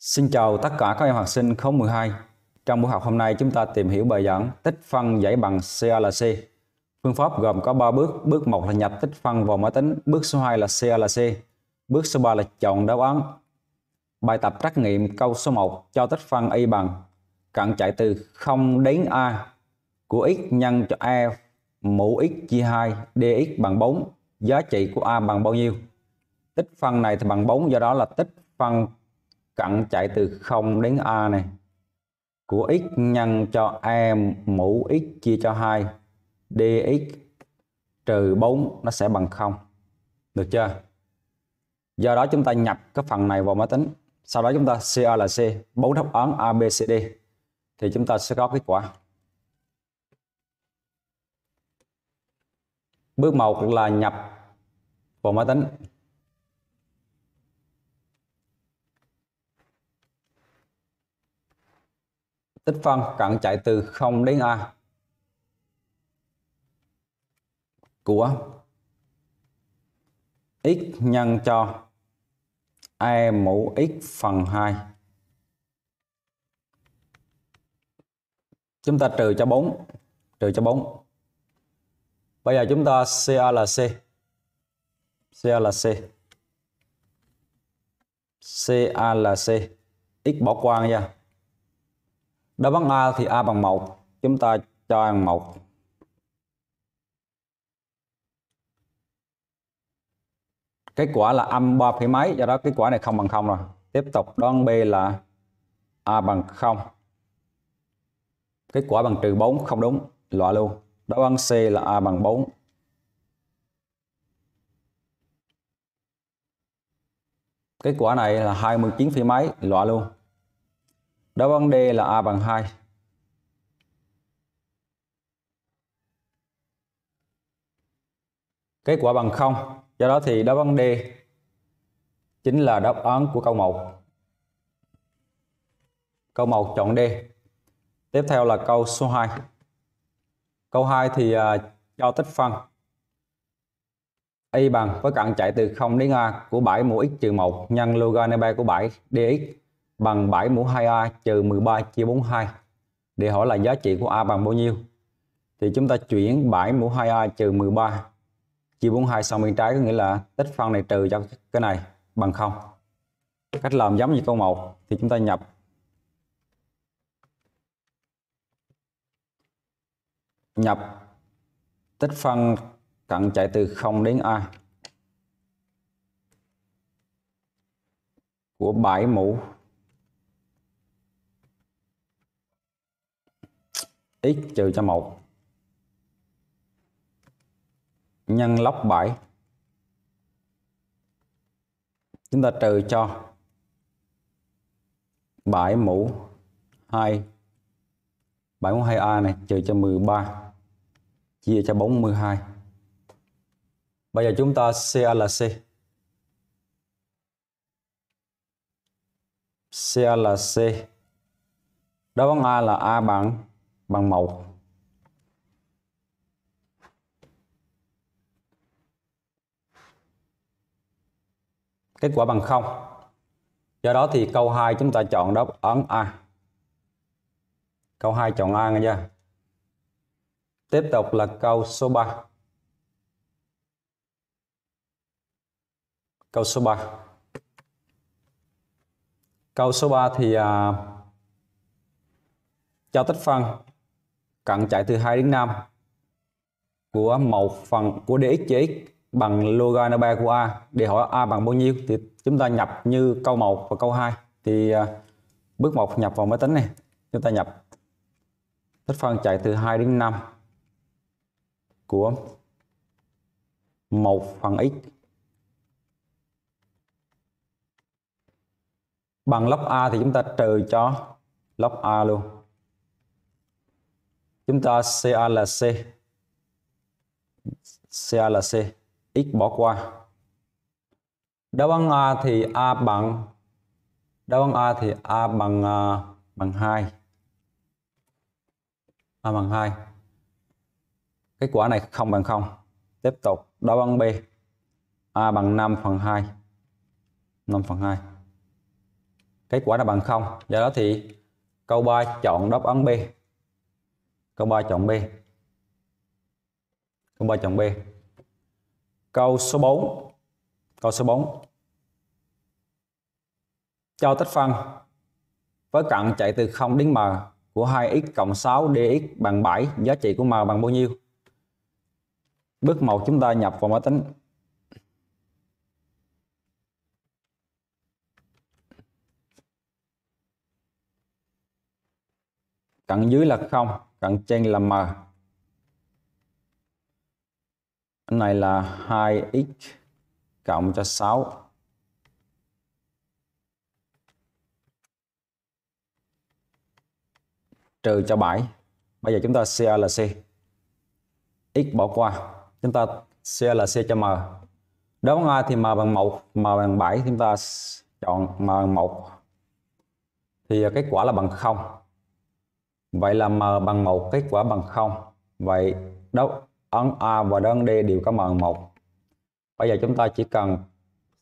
Xin chào tất cả các em học sinh khối 12. Trong buổi học hôm nay chúng ta tìm hiểu bài giảng tích phân giải bằng CLC. Phương pháp gồm có 3 bước. Bước 1 là nhập tích phân vào máy tính, bước số 2 là CLC, bước số 3 là chọn đáp án. Bài tập trắc nghiệm câu số 1 cho tích phân y bằng cận chạy từ 0 đến a của x nhân cho e mũ x chia 2 dx bằng 4, giá trị của a bằng bao nhiêu? Tích phân này thì bằng 4 do đó là tích phân cận chạy từ 0 đến a này của x nhân cho e mũ x chia cho 2 dx trừ 4 nó sẽ bằng 0 được chưa do đó chúng ta nhập cái phần này vào máy tính sau đó chúng ta CA là C 4 đáp án ABCD thì chúng ta sẽ có kết quả bước 1 là nhập vào máy tính tích phân cận chạy từ 0 đến A của x nhân cho e mũ x phần 2 chúng ta trừ cho 4 trừ cho 4 bây giờ chúng ta CA là C CA là C CA là C x bỏ qua nha Đáp án A thì A bằng một chúng ta cho A bằng một Kết quả là âm ba phẩy mấy, do đó kết quả này không bằng không rồi. Tiếp tục đoán B là A bằng không Kết quả bằng trừ bốn không đúng, loại luôn. Đáp án C là A bằng bốn Kết quả này là 29 phi máy loại luôn. Đáp án D là A bằng 2. Kết quả bằng 0. Do đó thì đáp án D chính là đáp án của câu 1. Câu 1 chọn D. Tiếp theo là câu số 2. Câu 2 thì à, cho tích phân y bằng với cận chạy từ 0 đến a của 7 mũ x trừ 1 nhân logarithm của 7 dx bằng 7 mũ 2A trừ 13 chia 42 để hỏi là giá trị của A bằng bao nhiêu thì chúng ta chuyển 7 mũ 2A trừ 13 chia 42 sang bên trái có nghĩa là tích phân này trừ cho cái này bằng 0 cách làm giống như câu 1 thì chúng ta nhập nhập tích phân cận chạy từ 0 đến A của 7 mũ x trừ cho 1 nhân log 7 chúng ta trừ cho 7 mũ 2 7 mũ 2A này trừ cho 13 chia cho 42 bây giờ chúng ta clc clc C CA đáp án A là A bằng bằng 1 kết quả bằng 0 do đó thì câu 2 chúng ta chọn đáp án A câu 2 chọn A nghe chưa tiếp tục là câu số 3 câu số 3 câu số 3 thì à, cho tích phân cận chạy từ 2 đến 5 của một phần của dx trên bằng logan 3 của a để hỏi a bằng bao nhiêu thì chúng ta nhập như câu 1 và câu 2 thì à, bước 1 nhập vào máy tính này chúng ta nhập tích phân chạy từ 2 đến 5 của một phần x bằng log a thì chúng ta trừ cho log a luôn chúng ta CA là C CA là C x bỏ qua đáp án A thì A bằng đáp án A thì A bằng uh, bằng 2 A bằng 2 kết quả này không bằng không tiếp tục đáp án B A bằng 5 phần 2 5 phần 2 kết quả là bằng không do đó thì câu 3 chọn đáp án B Câu 3 chọn B. Câu 3 chọn B. Câu số 4. Câu số 4. Cho tích phân với cận chạy từ 0 đến m của 2x cộng 6 dx bằng 7, giá trị của m bằng bao nhiêu? Bước 1 chúng ta nhập vào máy tính. Cận dưới là 0, cạnh trên là m này là 2x cộng cho 6 trừ cho 7 bây giờ chúng ta CA là C x bỏ qua chúng ta C là C cho M đón ngay thì M bằng 1 M bằng 7 chúng ta chọn M bằng 1 thì à, kết quả là bằng 0 Vậy là M bằng 1, kết quả bằng 0. Vậy đốc ấn A và đơn D đều có bằng 1. Bây giờ chúng ta chỉ cần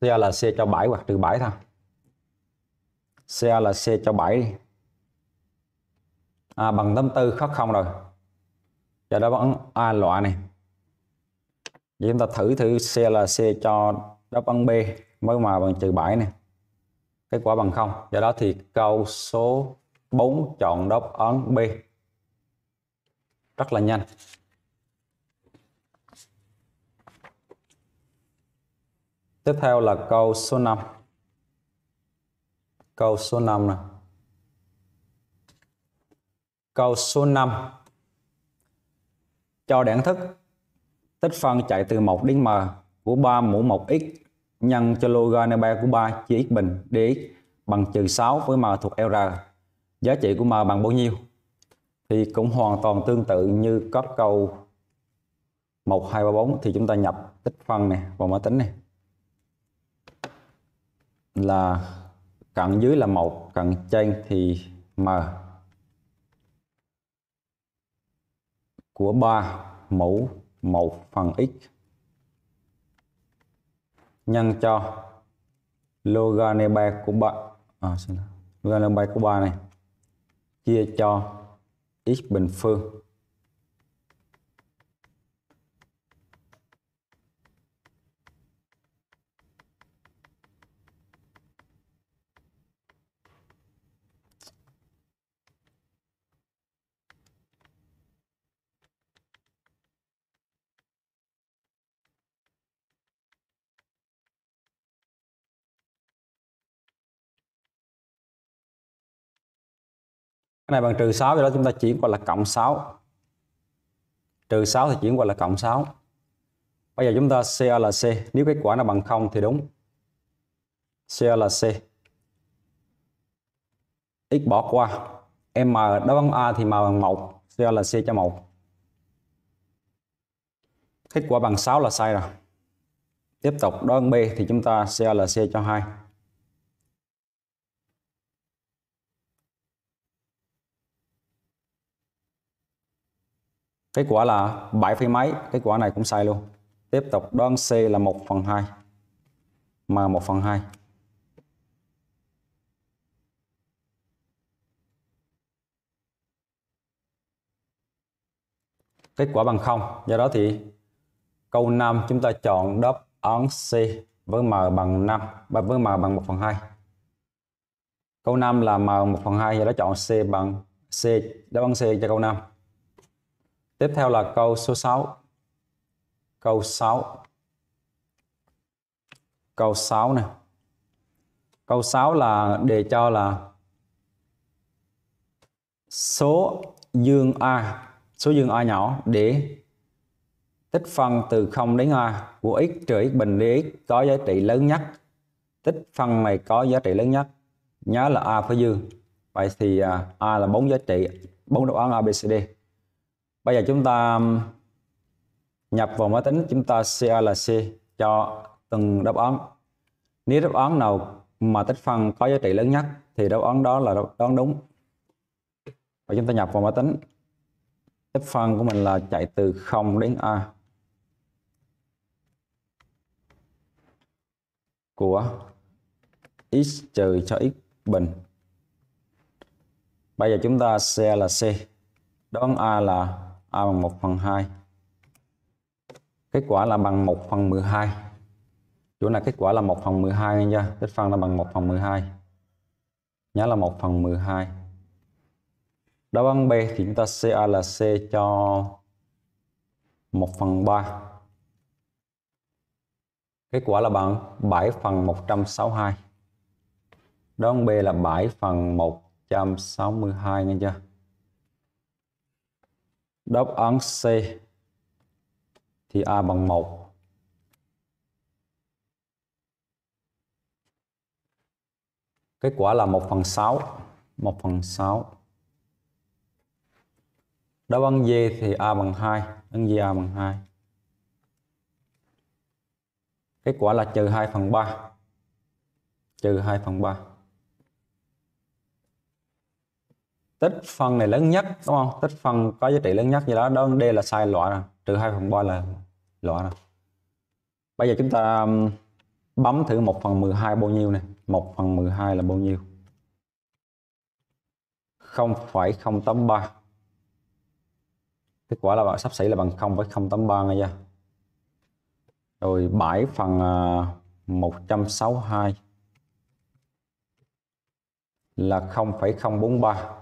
C là C cho 7 hoặc trừ 7 thôi. C là C cho 7 đi. À, bằng 84 khác không rồi. Giờ đáp án A loại này. Vậy chúng ta thử thử C là C cho đáp án B mới mà bằng trừ 7 này. Kết quả bằng 0. Do đó thì câu số 4 chọn đáp án B rất là nhanh tiếp theo là câu số 5 câu số 5 này. câu số 5 cho đẳng thức tích phân chạy từ 1 đến m của 3 mũ 1x nhân cho logarithm 3 của 3 chia x bình dx bằng trừ 6 với m thuộc r giá trị của M bằng bao nhiêu thì cũng hoàn toàn tương tự như các câu 1, 2, 3, 4 thì chúng ta nhập tích phân này vào máy tính này là cận dưới là 1, cận trên thì M của 3 mũ 1 phần x nhân cho logarithm của 3 à, logarithm của 3 này chia cho x bình phương cái này bằng trừ 6 do đó chúng ta chuyển qua là cộng 6 trừ 6 thì chuyển qua là cộng 6 bây giờ chúng ta CLC nếu kết quả nó bằng 0 thì đúng CLC x bỏ qua M đối bằng A thì M bằng 1 CLC cho 1 kết quả bằng 6 là sai rồi tiếp tục đối bằng B thì chúng ta CLC cho 2 Kết quả là 7 phẩy mấy, kết quả này cũng sai luôn. Tiếp tục đoán C là 1 phần 2. Mà 1 phần 2. Kết quả bằng 0. Do đó thì câu 5 chúng ta chọn đáp án C với m bằng 5 với m bằng 1 phần 2. Câu 5 là m 1 phần 2 do đó chọn C bằng C đáp án C cho câu 5. Tiếp theo là câu số 6. Câu 6. Câu 6 này. Câu 6 là đề cho là số dương A, số dương A nhỏ để tích phân từ 0 đến A của x trừ x bình dx có giá trị lớn nhất. Tích phân này có giá trị lớn nhất. Nhớ là A phải dương. Vậy thì à, A là bốn giá trị, bốn đáp án ABCD bây giờ chúng ta nhập vào máy tính chúng ta CLC cho từng đáp án nếu đáp án nào mà tích phân có giá trị lớn nhất thì đáp án đó là đáp án đúng và chúng ta nhập vào máy tính tích phân của mình là chạy từ 0 đến A của x trừ cho x bình bây giờ chúng ta C là C đón A là A bằng 1 phần 2 Kết quả là bằng 1 phần 12 Chỗ này kết quả là 1 phần 12 nha Tích phân là bằng 1 phần 12 Nhớ là 1 phần 12 Đáp án B thì chúng ta c a là C cho 1 phần 3 Kết quả là bằng 7 phần 162 Đáp án B là 7 phần 162 nghe chưa Đáp án C thì A bằng 1. Kết quả là 1 phần 6. 1 phần 6. Đáp án D thì A bằng 2. Án D A bằng 2. Kết quả là trừ 2 phần 3. Trừ 2 phần 3. tích phân này lớn nhất đúng không tích phân có giá trị lớn nhất gì đó đó d là sai loại rồi trừ hai phần ba là loại rồi bây giờ chúng ta um, bấm thử 1 phần 12 bao nhiêu này 1 phần 12 là bao nhiêu 0,083 kết quả là bạn sắp xỉ là bằng 0,083 ngay chưa? rồi 7 phần 162 à, là 0,043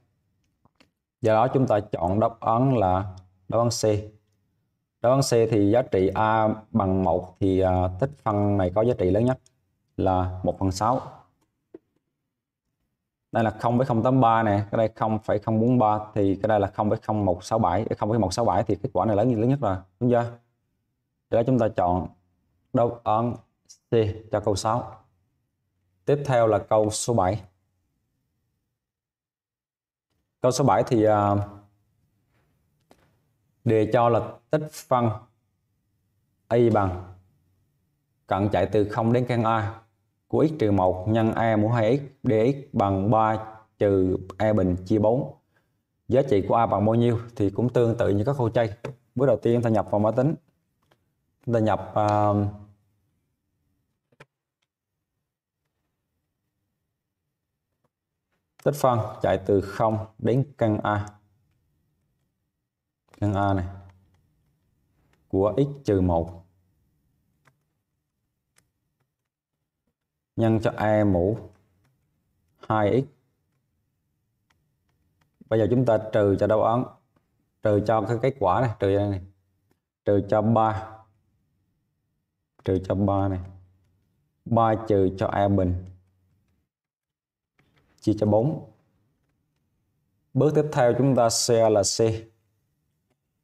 do đó chúng ta chọn đáp án là đáp án C đáp án C thì giá trị A bằng 1 thì à, tích phân này có giá trị lớn nhất là 1 phần 6 đây là 0 với 0,083 nè cái đây 0,043 thì cái đây là 0 0,0167 0,167 thì kết quả này lớn nhất là đúng chưa Do đó chúng ta chọn đáp án C cho câu 6 tiếp theo là câu số 7 Câu số 7 thì à, đề cho là tích phân y bằng cận chạy từ 0 đến căn a của x trừ 1 nhân a mũ 2x dx bằng 3 trừ a bình chia 4. Giá trị của a bằng bao nhiêu thì cũng tương tự như các câu chay. Bước đầu tiên ta nhập vào máy tính. Ta nhập uh, tích phân chạy từ 0 đến căn A căn A này của x trừ 1 nhân cho e mũ 2x bây giờ chúng ta trừ cho đáp án trừ cho cái kết quả này trừ này trừ cho 3 trừ cho 3 này 3 trừ cho e bình chia cho 4. Bước tiếp theo chúng ta xe là C.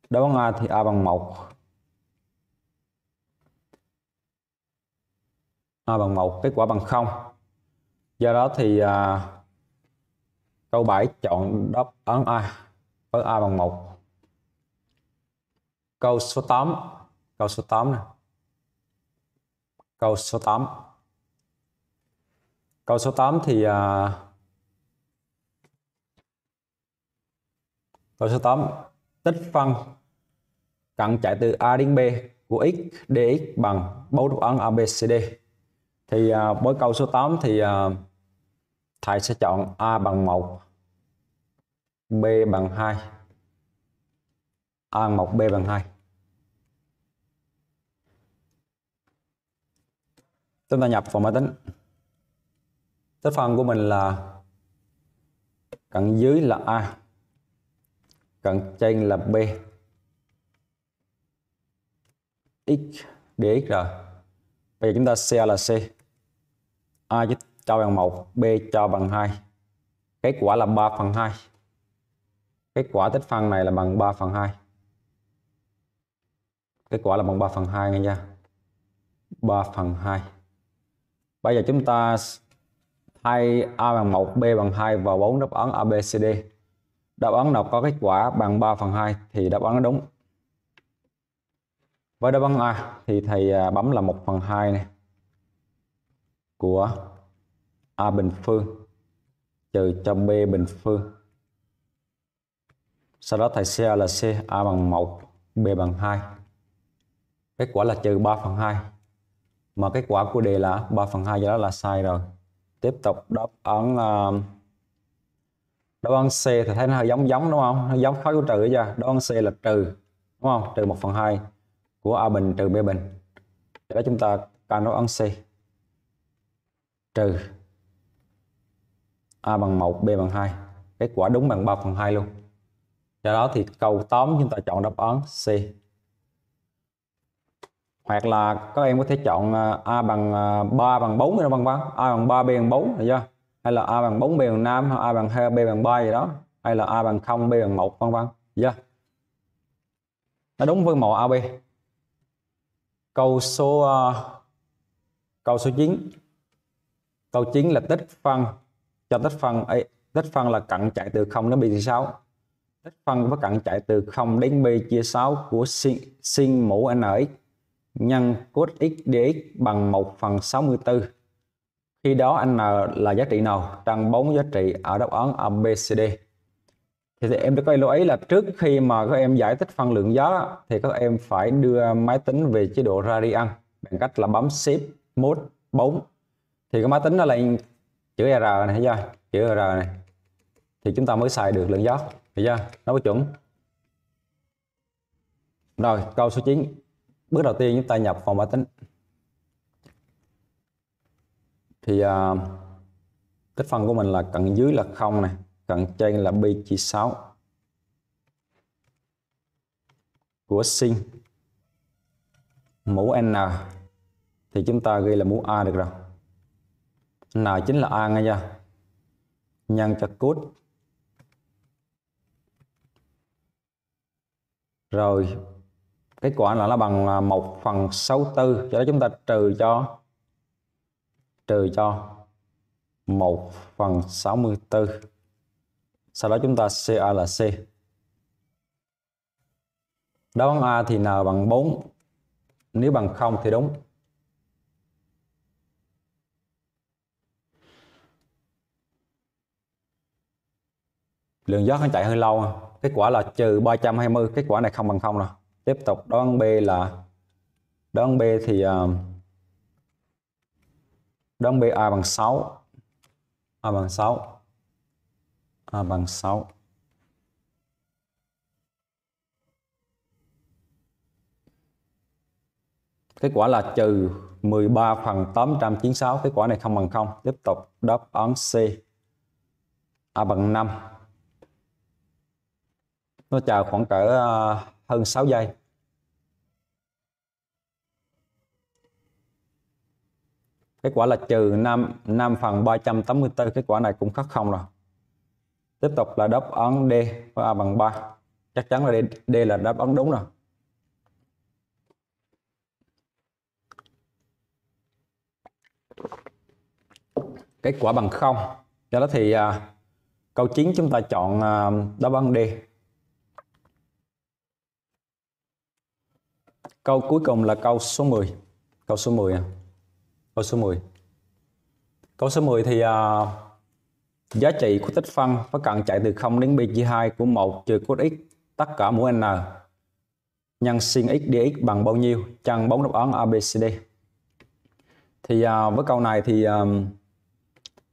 Đáp án A thì A bằng 1. A bằng 1, kết quả bằng 0. Do đó thì à, câu 7 chọn đáp án A với A bằng 1. Câu số 8, câu số 8 này. Câu số 8. Câu số 8 thì à, Câu số 8. Tích phân cận chạy từ A đến B của x dx bằng bấu trục ấn ABCD. Thì à, với câu số 8 thì à, thầy sẽ chọn A bằng 1, B bằng 2. A 1 B bằng 2. Chúng ta nhập vào máy tính. Tích phân của mình là cận dưới là A cạnh tranh là B x dx rồi bây giờ chúng ta C là C A cho bằng một B cho bằng 2 kết quả là 3 phần 2 kết quả tích phân này là bằng 3 phần 2 kết quả là bằng 3 phần 2 nghe nha 3 phần 2 bây giờ chúng ta thay A bằng 1 B bằng 2 vào 4 đáp án ABCD Đáp án nào có kết quả bằng 3 phần 2 thì đáp án đúng. Với đáp án A thì thầy à, bấm là 1 phần 2 này của A bình phương trừ cho B bình phương. Sau đó thầy C là C A bằng 1, B bằng 2. Kết quả là trừ 3 phần 2. Mà kết quả của đề là 3 phần 2 do đó là sai rồi. Tiếp tục đáp án uh, đố ăn C thì thấy nó hơi giống giống đúng không nó giống khối của trừ chưa đố ăn C là trừ đúng không trừ 1 phần 2 của A bình trừ B bình để đó chúng ta căn đố ăn C trừ A bằng 1 B bằng 2 kết quả đúng bằng 3 phần 2 luôn do đó thì câu tóm chúng ta chọn đáp án C hoặc là các em có thể chọn à, A bằng 3 à, bằng 4 hay bằng 3 A bằng 3 B bằng 4 được chưa hay là a bằng 4 b bằng 5 hay a bằng 2 b bằng 3 gì đó hay là a bằng 0 b bằng 1 vân vân yeah. Dạ. nó đúng với mẫu AB câu số uh, câu số 9 câu 9 là tích phân cho tích phân ấy, tích phân là cận chạy từ 0 đến b chia 6 tích phân với cận chạy từ 0 đến b chia 6 của sin, sin mũ nx nhân cos x dx bằng 1 phần 64 khi đó anh N là giá trị nào trong bốn giá trị ở đáp án ABCD? Thì, thì em đã có lưu ý là trước khi mà các em giải thích phân lượng gió thì các em phải đưa máy tính về chế độ radian bằng cách là bấm Shift Mode 4. Thì cái máy tính nó là chữ R này thấy chưa? Chữ R này. Thì chúng ta mới xài được lượng gió. Thấy chưa? Nó có chuẩn. Rồi, câu số 9. Bước đầu tiên chúng ta nhập vào máy tính thì uh, tích phân của mình là cận dưới là không này, cận trên là pi chia 6 của sin mũ n thì chúng ta ghi là mũ a được rồi n chính là a nghe chưa nhân cho cos rồi kết quả là nó bằng 1 à, phần 64 cho đó chúng ta trừ cho trừ cho 1 phần 64 sau đó chúng ta CA là C đáp án A thì N bằng 4 nếu bằng 0 thì đúng lượng gió nó chạy hơi lâu à. kết quả là trừ 320 kết quả này không bằng không rồi tiếp tục đón B là đón B thì uh, đóng B A bằng 6 A bằng 6 A bằng 6 Kết quả là trừ 13 phần 896 Kết quả này không bằng 0 Tiếp tục đáp án C A bằng 5 Nó chờ khoảng cỡ à, hơn 6 giây kết quả là trừ 5 5 phần 384 kết quả này cũng khắc không rồi tiếp tục là đáp án D và A bằng 3 chắc chắn là D, D là đáp án đúng rồi kết quả bằng 0 do đó thì à, câu 9 chúng ta chọn à, đáp án D câu cuối cùng là câu số 10 câu số 10 à. Câu số 10. Câu số 10 thì uh, giá trị của tích phân phải cần chạy từ 0 đến pi chia 2 của 1 trừ cos x tất cả mũ n nhân sin x dx bằng bao nhiêu chăng bốn đáp án ABCD. Thì à, uh, với câu này thì à,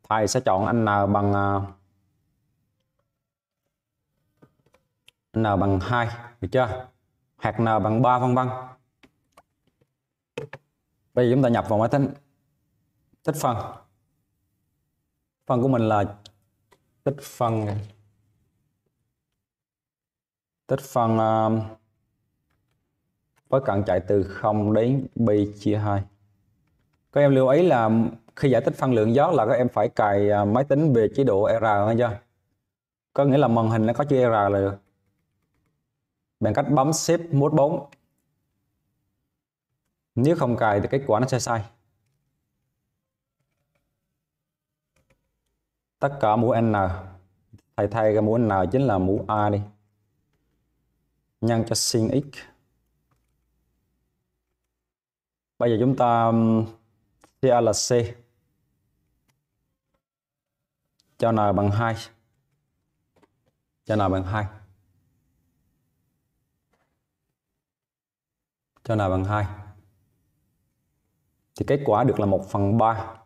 thầy sẽ chọn n bằng à, n bằng 2 được chưa? Hạt n bằng 3 vân vân. Bây giờ chúng ta nhập vào máy tính tích phân phân của mình là tích phân tích phân um, à, với cận chạy từ 0 đến pi chia 2 các em lưu ý là khi giải tích phân lượng gió là các em phải cài à, máy tính về chế độ R hay chưa có nghĩa là màn hình nó có chữ R là được bằng cách bấm Shift mode 4 nếu không cài thì kết quả nó sẽ sai tất cả mũ n à. thay thay cái mũ n chính là mũ a đi nhân cho sin x bây giờ chúng ta CA là C cho n bằng 2 cho n bằng 2 cho n bằng 2 thì kết quả được là 1 phần 3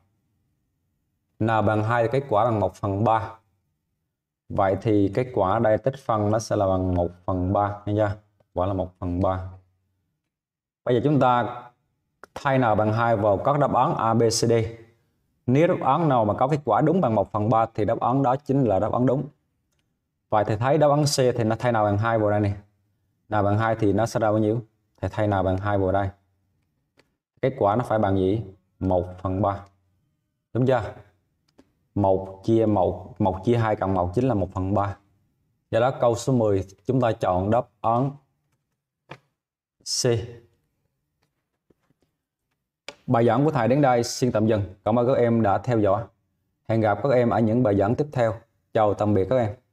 n bằng 2 thì kết quả bằng 1 phần 3 vậy thì kết quả đây tích phân nó sẽ là bằng 1 phần 3 nghe chưa quả là 1 phần 3 bây giờ chúng ta thay n bằng 2 vào các đáp án ABCD nếu đáp án nào mà có kết quả đúng bằng 1 phần 3 thì đáp án đó chính là đáp án đúng Vậy thì thấy đáp án C thì nó thay n bằng 2 vào đây nè. n bằng 2 thì nó sẽ ra bao nhiêu? Thì thay n bằng 2 vào đây. Kết quả nó phải bằng gì? 1 phần 3. Đúng chưa? 1 chia 1, 1 chia 2 cộng 1 chính là 1 phần 3. Do đó câu số 10 chúng ta chọn đáp án C. Bài giảng của thầy đến đây xin tạm dừng. Cảm ơn các em đã theo dõi. Hẹn gặp các em ở những bài giảng tiếp theo. Chào tạm biệt các em.